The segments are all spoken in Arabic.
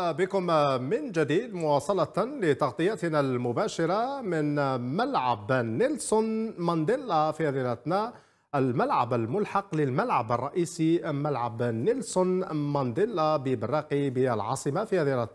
بكم من جديد مواصلة لتغطيتنا المباشرة من ملعب نيلسون مانديلا في هذه الملعب الملحق للملعب الرئيسي ملعب نيلسون مانديلا ببراقي بالعاصمة في هذه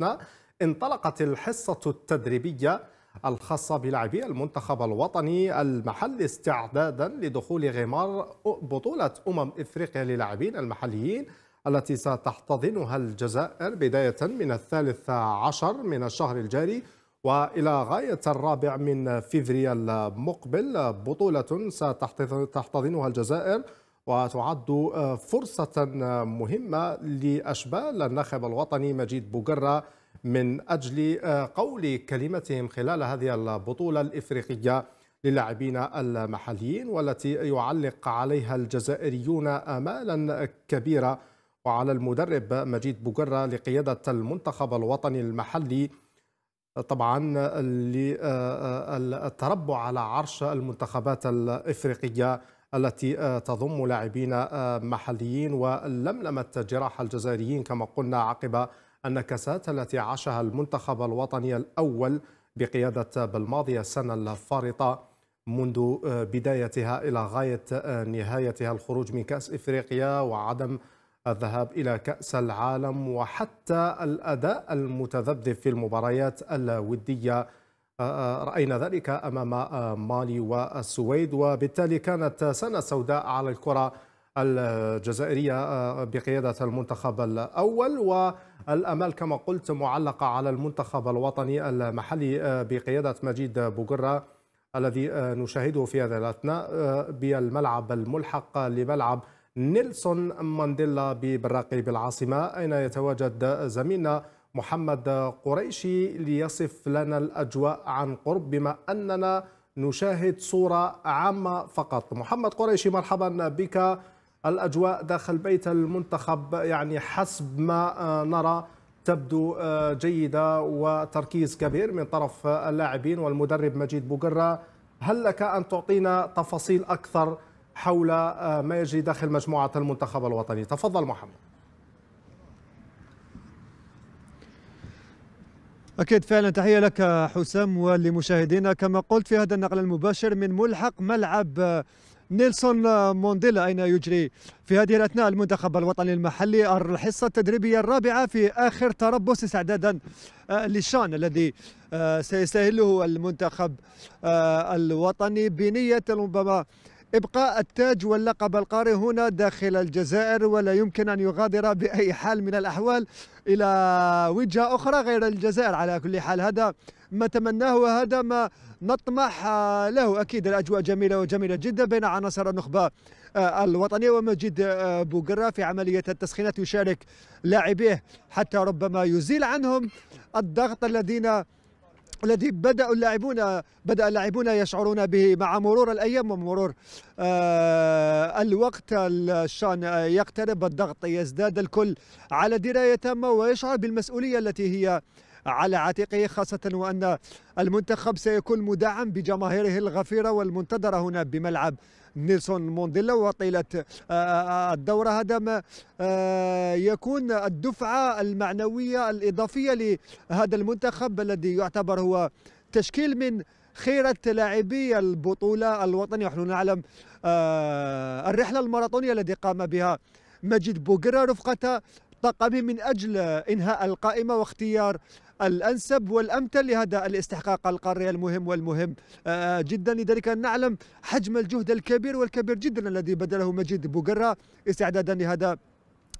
انطلقت الحصة التدريبية الخاصة بلاعبي المنتخب الوطني المحلي استعدادا لدخول غمار بطولة أمم إفريقيا للاعبين المحليين التي ستحتضنها الجزائر بداية من الثالث عشر من الشهر الجاري وإلى غاية الرابع من فيفري المقبل بطولة ستحتضنها الجزائر وتعد فرصة مهمة لأشبال الناخب الوطني مجيد بوغرة من أجل قول كلمتهم خلال هذه البطولة الإفريقية للاعبين المحليين والتي يعلق عليها الجزائريون آمالا كبيرة وعلى المدرب مجيد بوجرة لقيادة المنتخب الوطني المحلي طبعا للتربع آه، آه، على عرش المنتخبات الإفريقية التي آه، تضم لاعبين محليين ولملمت جراح الجزائريين كما قلنا عقب النكسات التي عاشها المنتخب الوطني الأول بقيادة بالماضي السنة الفارطة منذ بدايتها إلى غاية نهايتها الخروج من كأس إفريقيا وعدم الذهاب إلى كأس العالم وحتى الأداء المتذبذب في المباريات الودية آه، آه، رأينا ذلك أمام آه، مالي والسويد وبالتالي كانت سنة سوداء على الكرة الجزائرية بقيادة المنتخب الأول والأمال كما قلت معلقة على المنتخب الوطني المحلي بقيادة مجيد بوغرة الذي نشاهده في هذا الأثناء بالملعب الملحق لملعب نيلسون مانديلا ببراقي بالعاصمة أين يتواجد زميلنا محمد قريشي ليصف لنا الأجواء عن قرب بما أننا نشاهد صورة عامة فقط محمد قريشي مرحبا بك الأجواء داخل بيت المنتخب يعني حسب ما نرى تبدو جيدة وتركيز كبير من طرف اللاعبين والمدرب مجيد بوغرة هل لك أن تعطينا تفاصيل أكثر حول آه، ما يجري داخل مجموعة المنتخب الوطني تفضل محمد أكيد فعلا تحية لك حسام ولمشاهدينا كما قلت في هذا النقل المباشر من ملحق ملعب آه، نيلسون آه، مونديلا أين يجري في هذه الأثناء المنتخب الوطني المحلي الحصة التدريبية الرابعة في آخر تربص استعدادا للشان الذي سيستهله المنتخب الوطني بنية ربما إبقاء التاج واللقب القاري هنا داخل الجزائر ولا يمكن أن يغادر بأي حال من الأحوال إلى وجهة أخرى غير الجزائر على كل حال هذا ما تمناه وهذا ما نطمح له أكيد الأجواء جميلة وجميلة جدا بين عناصر النخبة آه، الوطنية ومجيد آه، بوقرة في عملية التسخينات يشارك لاعبيه حتى ربما يزيل عنهم الضغط الذين الذي بدأ اللاعبون بدأ اللاعبون يشعرون به مع مرور الأيام ومرور آه، الوقت الشأن يقترب الضغط يزداد الكل على دراية تامة ويشعر بالمسؤولية التي هي على عاتقه خاصة وأن المنتخب سيكون مدعم بجماهيره الغفيرة والمنتظرة هنا بملعب نيلسون مونديلا وطيلة آه، آه، الدورة هذا آه، ما يكون الدفعة المعنوية الإضافية لهذا المنتخب الذي يعتبر هو تشكيل من خيرة لاعبي البطولة الوطنية ونحن نعلم الرحلة الماراطونية التي قام بها مجيد بوغرا رفقة طاقمه من أجل إنهاء القائمة واختيار الأنسب والأمثل لهذا الاستحقاق القاري المهم والمهم آه، جدا لذلك نعلم حجم الجهد الكبير والكبير جدا الذي بذله مجيد بوغرا استعدادا لهذا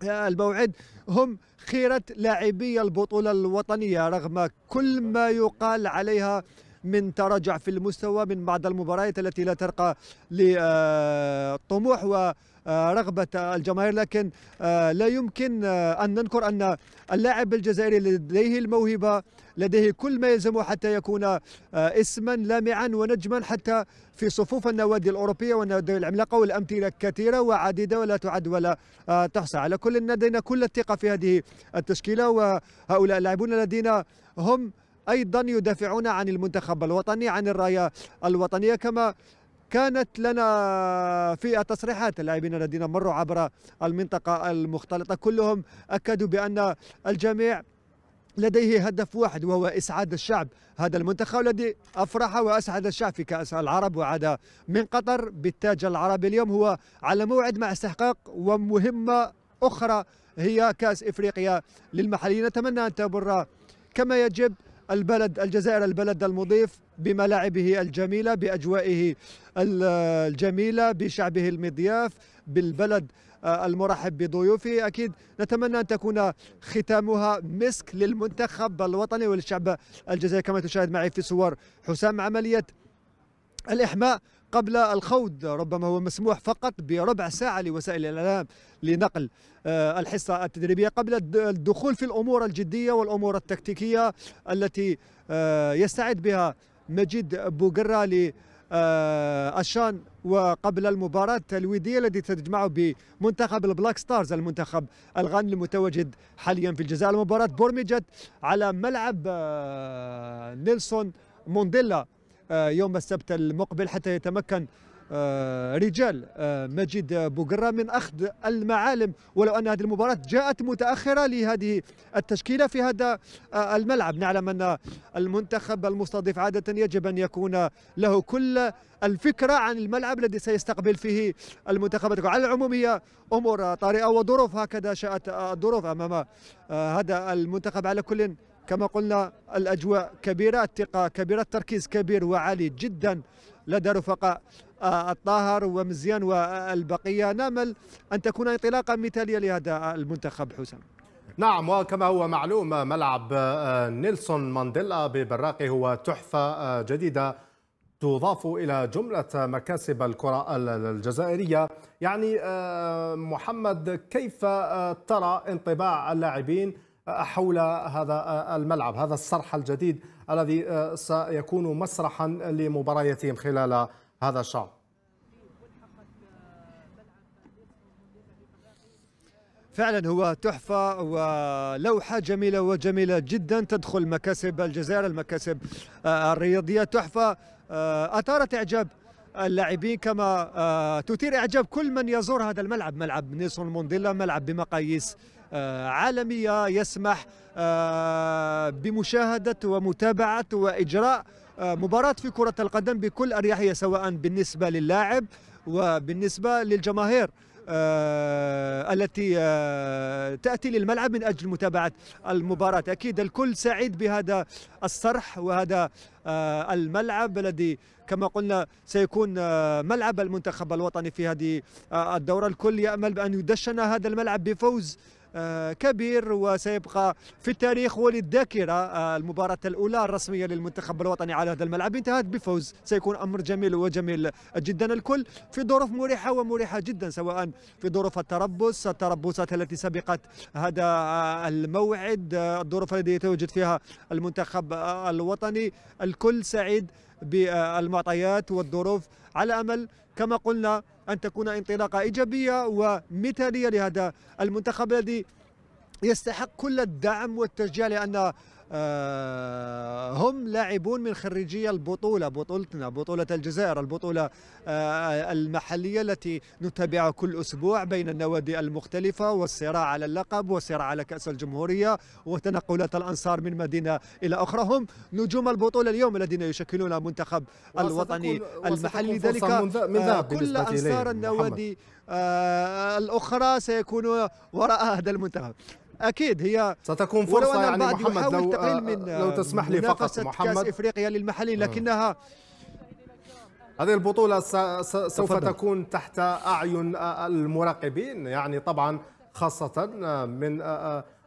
آه، الموعد هم خيرة لاعبي البطولة الوطنية رغم كل ما يقال عليها من تراجع في المستوى من بعض المباريات التي لا ترقى للطموح و رغبة الجماهير لكن آه، لا يمكن آه، أن ننكر أن اللاعب الجزائري لديه الموهبة لديه كل ما يلزمه حتى يكون آه، اسما لامعا ونجما حتى في صفوف النوادي الأوروبية والنوادي العملاقة والأمثلة كثيرة وعديدة ولا تعد ولا تحصى على كل لدينا كل الثقة في هذه التشكيلة وهؤلاء اللاعبون الذين هم أيضا يدافعون عن المنتخب الوطني عن الراية الوطنية كما كانت لنا في التصريحات اللاعبين الذين مروا عبر المنطقة المختلطة كلهم أكدوا بأن الجميع لديه هدف واحد وهو إسعاد الشعب هذا المنتخب الذي أفرح وأسعد الشعب في كأس العرب وعاد من قطر بالتاج العربي اليوم هو على موعد مع استحقاق ومهمة أخرى هي كأس إفريقيا للمحليين نتمنى أن تمر كما يجب البلد الجزائر البلد المضيف بملاعبه الجميلة بأجوائه الجميلة بشعبه المضياف بالبلد آه، المرحب بضيوفه أكيد نتمنى أن تكون ختامها مسك للمنتخب الوطني وللشعب الجزائري كما تشاهد معي في صور حسام عملية الإحماء قبل الخوض ربما هو مسموح فقط بربع ساعة لوسائل الإعلام لنقل آه، الحصة التدريبية قبل الدخول في الأمور الجدية والأمور التكتيكية التي آه، يستعد بها مجيد بوغرا لأشان آه، وقبل المباراة الودية التي تجمعه بمنتخب البلاك ستارز المنتخب الغاني المتواجد حاليا في الجزائر المباراة برمجت على ملعب نيلسون مونديلا آه، يوم السبت المقبل حتى يتمكن آه، رجال آه، مجيد بوغرا من أخذ المعالم ولو أن هذه المباراة جاءت متأخرة لهذه التشكيلة في هذا الملعب نعلم أن المنتخب المستضيف عادة يجب أن يكون له كل الفكرة عن الملعب الذي سيستقبل فيه المنتخبات على العموم هي أمور طارئة وظروف هكذا شاءت الظروف أمام هذا المنتخب على كل كما قلنا الأجواء كبيرة الثقة كبيرة التركيز كبير وعالي جدا لدى رفقاء آه، الطاهر ومزيان والبقية نامل أن تكون انطلاقة مثالية لهذا المنتخب حسام نعم وكما هو معلوم ملعب آه، نيلسون مانديلا ببراقي هو تحفة آه، جديدة تضاف إلى جملة مكاسب الكرة الجزائرية يعني محمد كيف ترى انطباع اللاعبين حول هذا الملعب هذا الصرح الجديد الذي آه، سيكون مسرحا لمبارياتهم خلال هذا الشهر فعلا هو تحفة ولوحة جميلة وجميلة جدا تدخل مكاسب الجزائر المكاسب آه، الرياضية تحفة آه، أثارت إعجاب اللاعبين كما تثير إعجاب كل من يزور هذا الملعب ملعب نيلسون مونديلا ملعب بمقاييس آه، عالمية يسمح آه، بمشاهدة ومتابعة وإجراء آه، مباراة في كرة القدم بكل أريحية سواء بالنسبة للاعب وبالنسبة للجماهير التي تأتي للملعب من أجل متابعة المباراة أكيد الكل سعيد بهذا الصرح وهذا الملعب الذي كما قلنا سيكون ملعب المنتخب الوطني في هذه الدورة الكل يأمل بأن يدشن هذا الملعب بفوز آه، كبير وسيبقى في التاريخ وللذاكرة آه، المباراة الأولى الرسمية للمنتخب الوطني على هذا الملعب انتهت بفوز سيكون أمر جميل وجميل جدا الكل في ظروف مريحة ومريحة جدا سواء في ظروف التربص التربصات التي سبقت هذا آه، الموعد الظروف التي يتواجد فيها المنتخب الوطني الكل سعيد بالمعطيات والظروف على أمل كما قلنا أن تكون انطلاقة إيجابية ومثالية لهذا المنتخب الذي يستحق كل الدعم والتشجيع لأن آه، هم لاعبون من خريجي البطولة بطولتنا بطولة الجزائر البطولة آه، المحلية التي نتابعها كل أسبوع بين النوادي المختلفة والصراع على اللقب والصراع على كأس الجمهورية وتنقلات الأنصار من مدينة إلى أخرى هم نجوم البطولة اليوم الذين يشكلون منتخب الوطني المحلي لذلك آه، كل أنصار النوادي الأخرى سيكونون وراء هذا المنتخب اكيد هي ستكون فرصه يعني محمد لو آه، من لو تسمح لي فقط محمد كاس افريقيا للمحلين آه. لكنها هذه البطولة سوف تفضل. تكون تحت أعين آه، المراقبين يعني طبعا خاصة من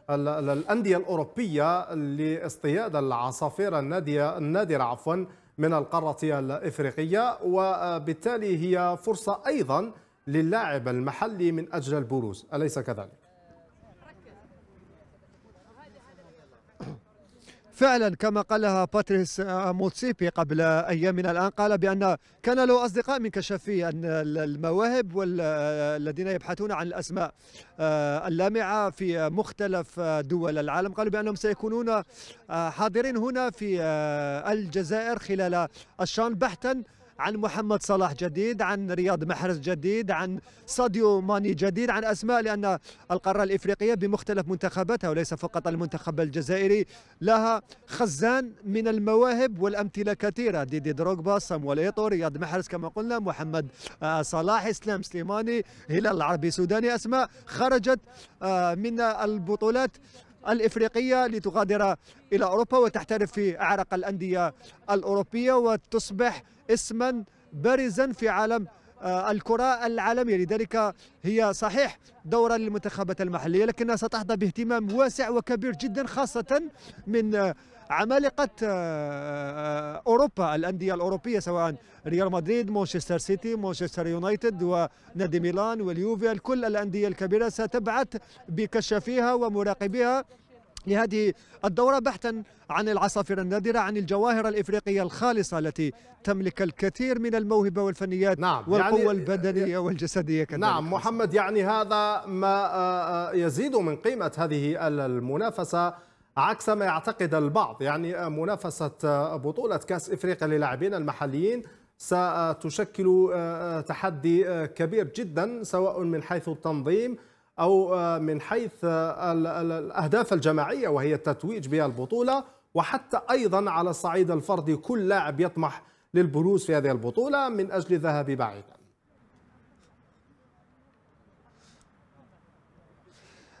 الأندية الأوروبية لاصطياد العصافير النادية النادرة عفوا من القارة الإفريقية وبالتالي هي فرصة أيضا للاعب المحلي من أجل البروز أليس كذلك؟ فعلا كما قالها باتريس موتسيبي قبل ايام من الان قال بان كان له اصدقاء من كشفي المواهب والذين يبحثون عن الاسماء آه، اللامعه في مختلف دول العالم قالوا بانهم سيكونون آه، حاضرين هنا في آه، الجزائر خلال الشان بحثا عن محمد صلاح جديد عن رياض محرز جديد عن ساديو ماني جديد عن أسماء لأن القارة الإفريقية بمختلف منتخباتها وليس فقط المنتخب الجزائري لها خزان من المواهب والأمثلة كثيرة ديدي دروغبا صامويل إيتو رياض محرز كما قلنا محمد آه، صلاح إسلام سليماني هلال العربي السوداني أسماء خرجت آه، من البطولات الإفريقية لتغادر إلى أوروبا وتحترف في أعرق الأندية الأوروبية وتصبح اسما بارزا في عالم آه، الكرة العالمية لذلك هي صحيح دورة للمنتخبات المحلية لكنها ستحظى باهتمام واسع وكبير جدا خاصة من آه، عمالقة آه، أوروبا الأندية الأوروبية سواء ريال مدريد مانشستر سيتي مانشستر يونايتد ونادي ميلان واليوفي كل الأندية الكبيرة ستبعث بكشافيها ومراقبيها لهذه الدورة بحثا عن العصافير النادرة عن الجواهر الإفريقية الخالصة التي تملك الكثير من الموهبة والفنيات نعم يعني والقوة يعني البدنية والجسدية كذلك نعم محمد يعني هذا ما آه، آه، يزيد من قيمة هذه المنافسة عكس ما يعتقد البعض يعني آه، منافسة بطولة كأس إفريقيا للاعبين المحليين ستشكل تحدي كبير جدا سواء من حيث التنظيم أو آه، من حيث آه، الأهداف الجماعية وهي التتويج بالبطولة وحتى أيضا على الصعيد الفردي كل لاعب يطمح للبروز في هذه البطولة من أجل الذهاب بعيدا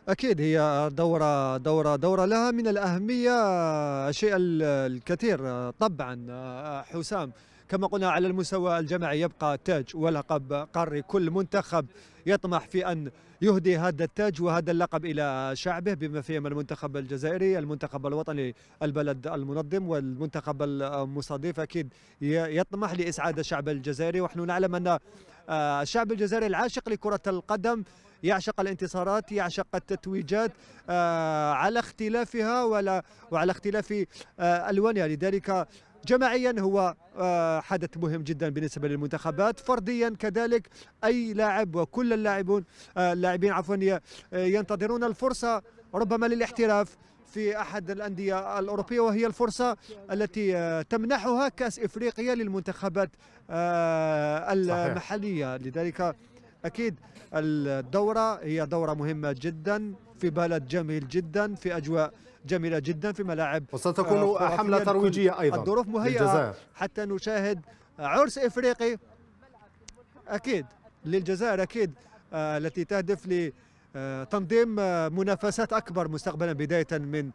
اكيد هي دوره دوره دوره لها من الاهميه آه، شيء الكثير طبعا حسام كما قلنا على المستوى الجماعي يبقى تاج ولقب قاري كل منتخب يطمح في أن يهدي هذا التاج وهذا اللقب إلى شعبه بما فيهم المنتخب الجزائري المنتخب الوطني البلد المنظم والمنتخب المستضيف أكيد يطمح لإسعاد الشعب الجزائري ونحن نعلم أن آه، الشعب الجزائري العاشق لكرة القدم يعشق الانتصارات يعشق التتويجات آه، على اختلافها ولا وعلى اختلاف آه، الوانها لذلك جماعيا هو آه، حدث مهم جدا بالنسبه للمنتخبات فرديا كذلك اي لاعب وكل اللاعبون آه، اللاعبين عفوا آه، ينتظرون الفرصه ربما للاحتراف في احد الانديه الاوروبيه وهي الفرصه التي تمنحها كاس افريقيا للمنتخبات المحليه لذلك اكيد الدوره هي دوره مهمه جدا في بلد جميل جدا في اجواء جميله جدا في ملاعب وستكون آه، حمله ترويجيه ايضا الظروف مهيئه حتى نشاهد عرس افريقي اكيد للجزائر اكيد آه، التي تهدف لتنظيم آه، منافسات اكبر مستقبلا بدايه من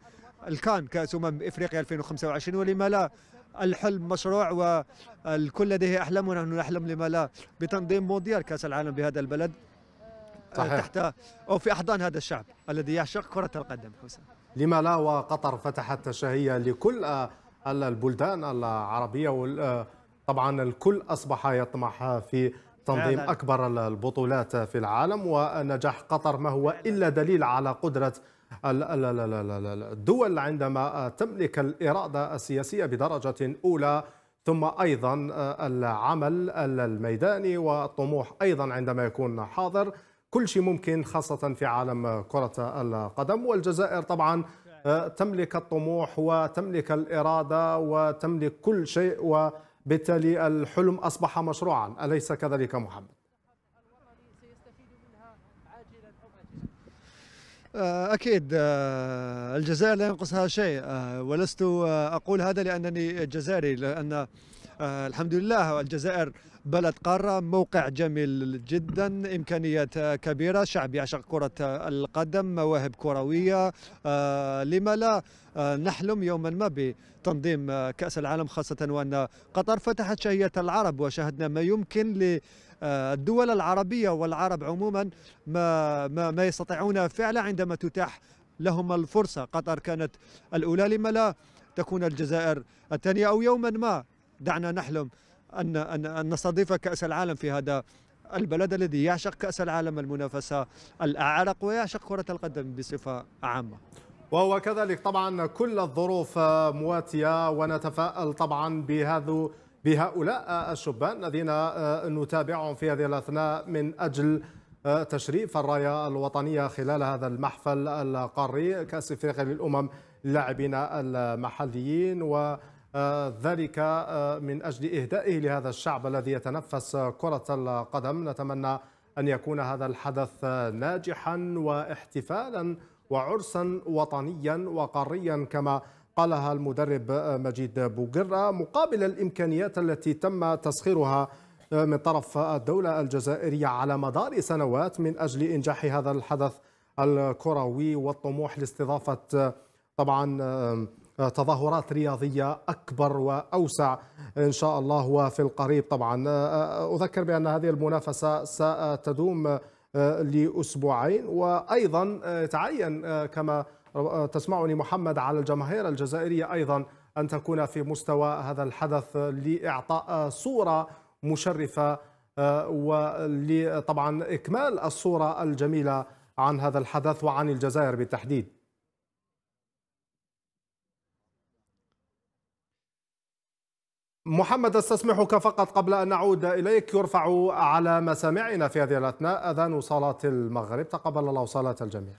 الكان كاس امم افريقيا 2025 ولما لا الحلم مشروع والكل لديه احلام ونحن نحلم لما لا بتنظيم مونديال كاس العالم بهذا البلد صحيح. تحت او في احضان هذا الشعب الذي يعشق كره القدم حسن لما لا وقطر فتحت شهية لكل آه، البلدان العربية آه، طبعا الكل أصبح يطمح في تنظيم أكبر البطولات في العالم ونجاح قطر ما هو إلا دليل على قدرة الدول عندما تملك الإرادة السياسية بدرجة أولى ثم أيضا آه، العمل الميداني والطموح أيضا عندما يكون حاضر كل شيء ممكن خاصة في عالم كرة القدم والجزائر طبعا آه، تملك الطموح وتملك الإرادة وتملك كل شيء وبالتالي الحلم أصبح مشروعا أليس كذلك محمد؟ آه، أكيد آه، الجزائر لا ينقصها شيء ولست أقول هذا لأنني جزائري لأن الحمد لله الجزائر بلد قارة موقع جميل جدا إمكانيات كبيرة شعب يعشق كرة القدم مواهب كروية آه، لما لا آه، نحلم يوما ما بتنظيم كأس العالم خاصة وأن قطر فتحت شهية العرب وشاهدنا ما يمكن ل الدول العربية والعرب عموما ما, ما, ما يستطيعون فعله عندما تتاح لهم الفرصة قطر كانت الأولى لما لا تكون الجزائر الثانية أو يوما ما دعنا نحلم أن أن أن نستضيف كأس العالم في هذا البلد الذي يعشق كأس العالم المنافسة الأعرق ويعشق كرة القدم بصفة عامة وهو كذلك طبعا كل الظروف مواتية ونتفائل طبعا بهذا بهؤلاء الشبان الذين نتابعهم في هذه الأثناء من أجل تشريف الراية الوطنية خلال هذا المحفل القاري كأس إفريقيا للأمم اللاعبين المحليين و آه، ذلك آه، من أجل إهدائه لهذا الشعب الذي يتنفس كرة القدم نتمنى أن يكون هذا الحدث آه، ناجحا واحتفالا وعرسا وطنيا وقاريا كما قالها المدرب مجيد بوغرة مقابل الإمكانيات التي تم تسخيرها من طرف الدولة الجزائرية على مدار سنوات من أجل إنجاح هذا الحدث الكروي والطموح لاستضافة طبعا تظاهرات رياضية أكبر وأوسع إن شاء الله وفي القريب طبعا أذكر بأن هذه المنافسة ستدوم لأسبوعين وأيضا تعين كما تسمعني محمد على الجماهير الجزائرية أيضا أن تكون في مستوى هذا الحدث لإعطاء صورة مشرفة ولطبعا إكمال الصورة الجميلة عن هذا الحدث وعن الجزائر بالتحديد محمد استسمحك فقط قبل أن نعود إليك يرفع على مسامعنا في هذه الأثناء أذان صلاة المغرب تقبل الله صلاة الجميع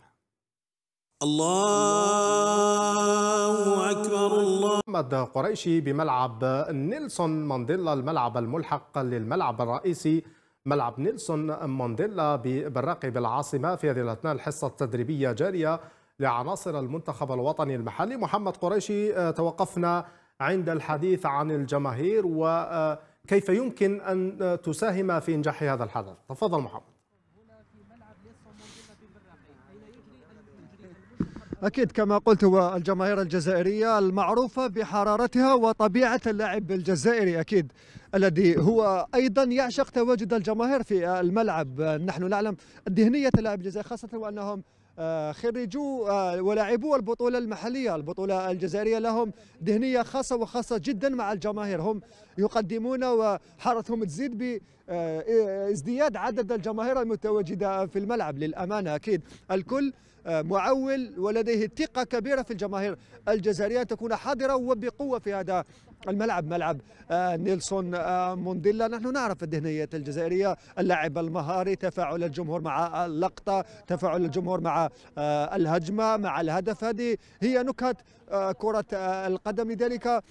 الله أكبر الله محمد قريشي بملعب نيلسون مانديلا الملعب الملحق للملعب الرئيسي ملعب نيلسون مانديلا بالراقي بالعاصمة في هذه الأثناء الحصة التدريبية جارية لعناصر المنتخب الوطني المحلي محمد قريشي آه، توقفنا عند الحديث عن الجماهير وكيف آه، يمكن أن آه، تساهم في إنجاح هذا الحدث تفضل محمد أكيد كما قلت هو الجماهير الجزائرية المعروفة بحرارتها وطبيعة اللاعب الجزائري أكيد الذي هو أيضا يعشق تواجد الجماهير في الملعب نحن نعلم الدهنية اللاعب الجزائري خاصة وأنهم آه، خرجوا آه، ولاعبو البطوله المحليه البطوله الجزائريه لهم دهنيه خاصه وخاصه جدا مع الجماهير هم يقدمون وحرتهم تزيد ب آه، ازدياد عدد الجماهير المتواجده في الملعب للامانه اكيد الكل معول ولديه ثقة كبيرة في الجماهير الجزائرية أن تكون حاضرة وبقوة في هذا الملعب ملعب آه، نيلسون آه، مونديلا نحن نعرف الذهنية الجزائرية اللاعب المهاري تفاعل الجمهور مع اللقطة تفاعل الجمهور مع آه، الهجمة مع الهدف هذه هي نكهة كرة القدم لذلك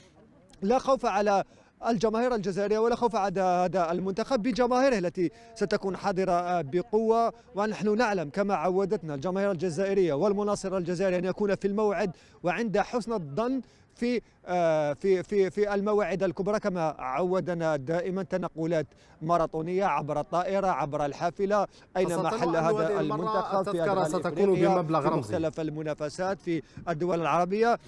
لا خوف على الجماهير الجزائرية ولا خوف على هذا المنتخب بجماهيره التي ستكون حاضرة بقوة ونحن نعلم كما عودتنا الجماهير الجزائرية والمناصر الجزائري أن يكون في الموعد وعند حسن الظن في آه، في في في المواعيد الكبرى كما عودنا دائما تنقلات ماراطونيه عبر الطائره عبر الحافله اينما حل هذا المنتخب في ستكون بمبلغ رمزي في مختلف المنافسات في الدول العربيه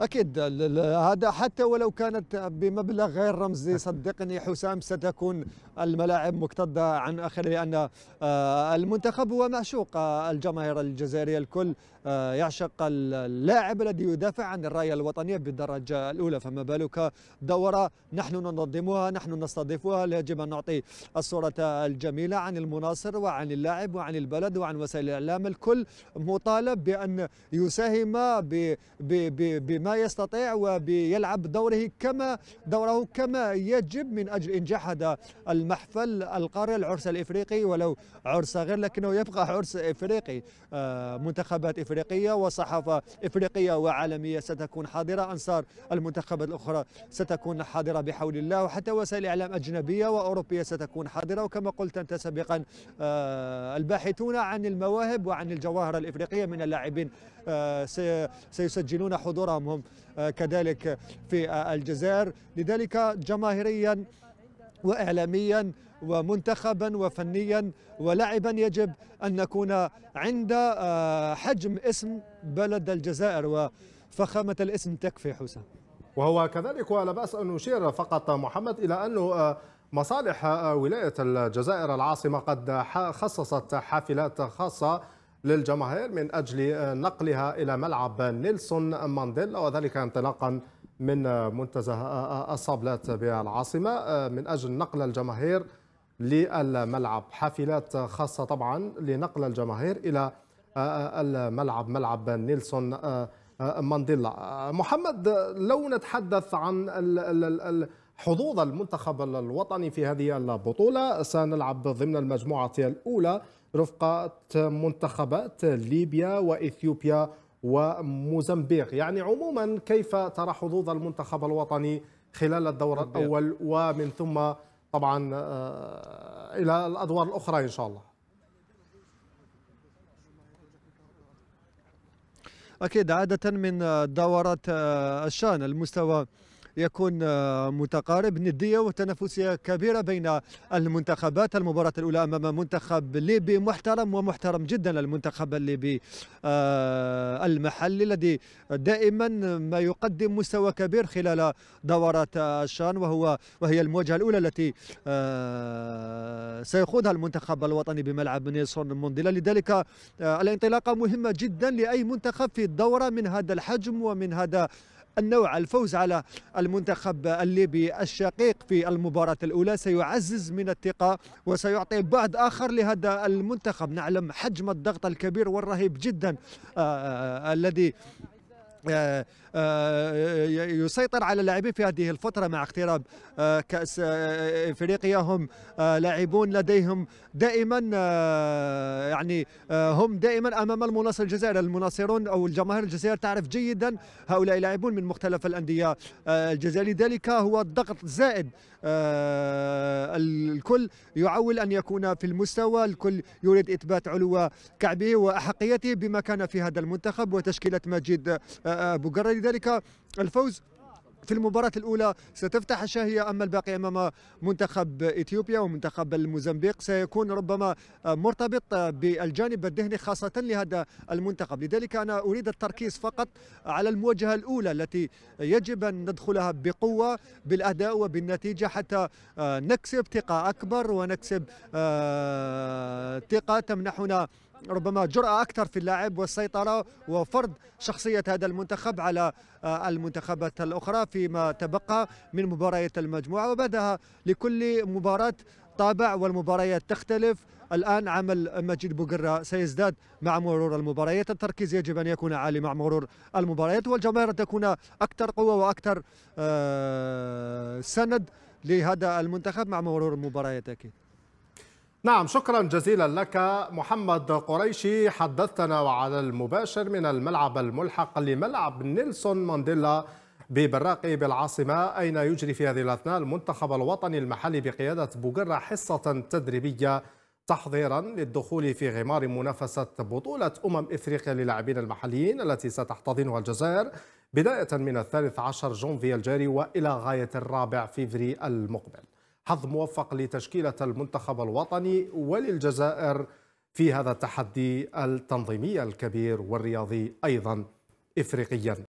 أكيد هذا حتى ولو كانت بمبلغ غير رمزي صدقني حسام ستكون الملاعب مكتظة عن آخره لأن آه، المنتخب هو معشوق آه، الجماهير الجزائرية الكل آه، يعشق اللاعب الذي يدافع عن الراية الوطنية بالدرجة الأولى فما بالك دورة نحن ننظمها نحن نستضيفها يجب أن نعطي الصورة الجميلة عن المناصر وعن اللاعب وعن البلد وعن وسائل الإعلام الكل مطالب بأن يساهم ب ما يستطيع وبيلعب دوره كما دوره كما يجب من أجل إنجاح هذا المحفل القاري العرس الإفريقي ولو عرس غير لكنه يبقى عرس إفريقي آه، منتخبات إفريقية وصحافة إفريقية وعالمية ستكون حاضرة أنصار المنتخبات الأخرى ستكون حاضرة بحول الله وحتى وسائل إعلام أجنبية وأوروبية ستكون حاضرة وكما قلت أنت سابقا آه، الباحثون عن المواهب وعن الجواهر الإفريقية من اللاعبين آه، سيسجلون حضورهم وجدناهم آه، كذلك في آه، الجزائر لذلك جماهيريا واعلاميا ومنتخبا وفنيا ولاعبا يجب ان نكون عند آه، حجم اسم بلد الجزائر وفخامه الاسم تكفي حسام وهو كذلك ولا باس ان نشير فقط محمد الى انه مصالح ولايه الجزائر العاصمه قد خصصت حافلات خاصه للجماهير من أجل آه، نقلها إلى ملعب نيلسون مانديلا وذلك انطلاقا من آه، منتزه آه، الصابلات بالعاصمة من أجل نقل الجماهير للملعب حافلات خاصة طبعا لنقل الجماهير إلى الملعب ملعب نيلسون مانديلا محمد لو نتحدث عن حظوظ المنتخب الوطني في هذه البطولة سنلعب ضمن المجموعة الأولى رفقة منتخبات ليبيا وإثيوبيا وموزمبيق يعني عموما كيف ترى حظوظ المنتخب الوطني خلال الدور الأول ومن ثم طبعا آه، إلى الأدوار الأخرى إن شاء الله أكيد عادة من دورات آه، الشان المستوى يكون آه، متقارب ندية وتنافسية كبيرة بين المنتخبات المباراة الأولى أمام منتخب ليبي محترم ومحترم جدا المنتخب الليبي آه، المحلي الذي دائما ما يقدم مستوى كبير خلال دورات الشان وهو وهي المواجهة الأولى التي آه، سيخوضها المنتخب الوطني بملعب نيلسون مونديلا لذلك الانطلاقة مهمة جدا لأي منتخب في الدورة من هذا الحجم ومن هذا النوع الفوز على المنتخب الليبي الشقيق في المباراة الأولى سيعزز من الثقة وسيعطي بعد آخر لهذا المنتخب نعلم حجم الضغط الكبير والرهيب جدا آه, آه،, آه، الذي آه، آه، آه، يسيطر على اللاعبين في هذه الفترة مع اقتراب كأس افريقيا هم لاعبون لديهم دائما يعني هم دائما امام المناصر الجزائر المناصرون او الجماهير الجزائر تعرف جيدا هؤلاء اللاعبون من مختلف الاندية الجزائرية لذلك هو الضغط زائد الكل يعول ان يكون في المستوى الكل يريد اثبات علو كعبه واحقيته بما كان في هذا المنتخب وتشكيلة مجيد بوغرا لذلك الفوز في المباراة الأولى ستفتح الشاهية أما الباقي أمام منتخب إثيوبيا ومنتخب الموزمبيق سيكون ربما مرتبط بالجانب الذهني خاصة لهذا المنتخب لذلك أنا أريد التركيز فقط على المواجهة الأولى التي يجب أن ندخلها بقوة بالأداء وبالنتيجة حتى نكسب ثقة أكبر ونكسب آه، ثقة تمنحنا ربما جرأة أكثر في اللاعب والسيطرة وفرض شخصية هذا المنتخب على آه، المنتخبات الأخرى فيما تبقى من مباريات المجموعة وبعدها لكل مباراة طابع والمباريات تختلف الآن عمل مجيد بوغرة سيزداد مع مرور المباريات التركيز يجب أن يكون عالي مع مرور المباريات والجماهير تكون أكثر قوة وأكثر آه، سند لهذا المنتخب مع مرور المباريات أكيد نعم شكرا جزيلا لك محمد قريشي حدثتنا وعلى المباشر من الملعب الملحق لملعب نيلسون مانديلا ببراقي بالعاصمة أين يجري في هذه الأثناء المنتخب الوطني المحلي بقيادة بوغرة حصة تدريبية تحضيرا للدخول في غمار منافسة بطولة أمم إفريقيا للاعبين المحليين التي ستحتضنها الجزائر بداية من الثالث عشر جونفي الجاري وإلى غاية الرابع فيفري المقبل حظ موفق لتشكيلة المنتخب الوطني وللجزائر في هذا التحدي التنظيمي الكبير والرياضي أيضا إفريقيا